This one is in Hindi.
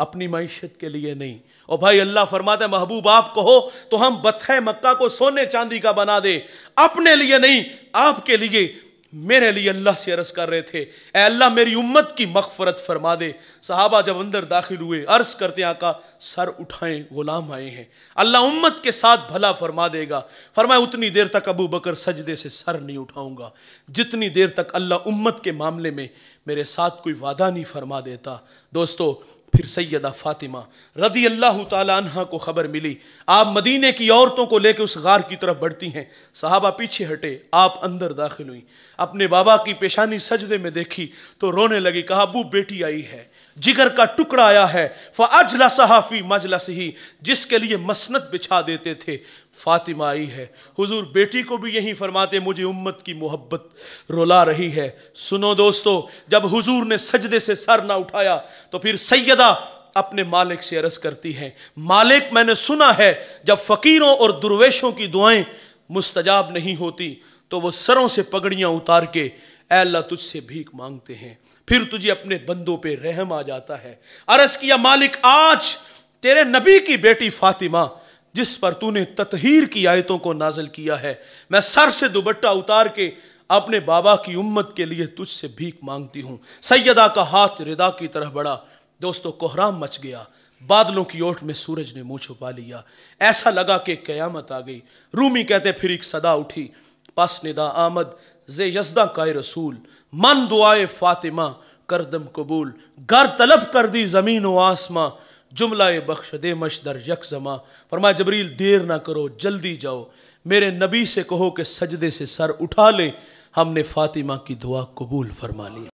अपनी मीशत के लिए नहीं और भाई अल्लाह फरमाते महबूब आप कहो तो हम बतह मक्का को सोने चांदी का बना दे अपने लिए नहीं आपके लिए मेरे लिए अल्लाह से अर्ज कर रहे थे अल्लाह मेरी उम्मत की मकफरत फरमा दे साहबा जब अंदर दाखिल हुए अर्ज करते आका सर उठाएं गुलाम आए हैं अल्लाह उम्मत के साथ भला फरमा देगा फरमाए उतनी देर तक अबू बकर सजदे से सर नहीं उठाऊंगा जितनी देर तक अल्लाह उम्मत के मामले में मेरे साथ कोई वादा नहीं फरमा देता दोस्तों फिर सैदा फ़ातिमा रदी अल्लाह तहा को ख़बर मिली आप मदीने की औरतों को लेकर उस गार की तरफ बढ़ती हैं साहबा पीछे हटे आप अंदर दाखिल हुई अपने बाबा की पेशानी सजदे में देखी तो रोने लगी कहा अबू बेटी आई है जिगर का टुकड़ा आया है फ़ाजला सहाफ़ी मजलस ही जिसके लिए मसनत बिछा देते थे फातिमा आई है हुजूर बेटी को भी यही फरमाते मुझे उम्मत की मोहब्बत रुला रही है सुनो दोस्तों जब हुजूर ने सजदे से सर ना उठाया तो फिर सैदा अपने मालिक से अरज करती हैं मालिक मैंने सुना है जब फ़कीरों और दुर्वेशों की दुआएं मुस्तजाब नहीं होती तो वो सरों से पगड़ियां उतार के अल्लाह तुझसे भीख मांगते हैं फिर तुझे अपने बंदों पे रहम आ जाता है अरज किया मालिक आज तेरे नबी की बेटी फातिमा जिस पर तूने ततहीर की आयतों को नाजल किया है मैं सर से दुबट्टा उतार के अपने बाबा की उम्मत के लिए तुझसे भीख मांगती हूँ सैयदा का हाथ रिदा की तरह बढ़ा दोस्तों कोहराम मच गया बादलों की ओट में सूरज ने मुँह छुपा लिया ऐसा लगा कि क्यामत आ गई रूमी कहते फिर एक सदा उठी पस निदा आमद जे यजदा काय रसूल मन दुआए फातिमा करदम कबूल गर तलब कर दी ज़मीन व आसमां जुमलाए बख्श दे मश दर यकजमा फरमा जबरील देर ना करो जल्दी जाओ मेरे नबी से कहो कि सजदे से सर उठा ले हमने फातिमा की दुआ कबूल फरमा ली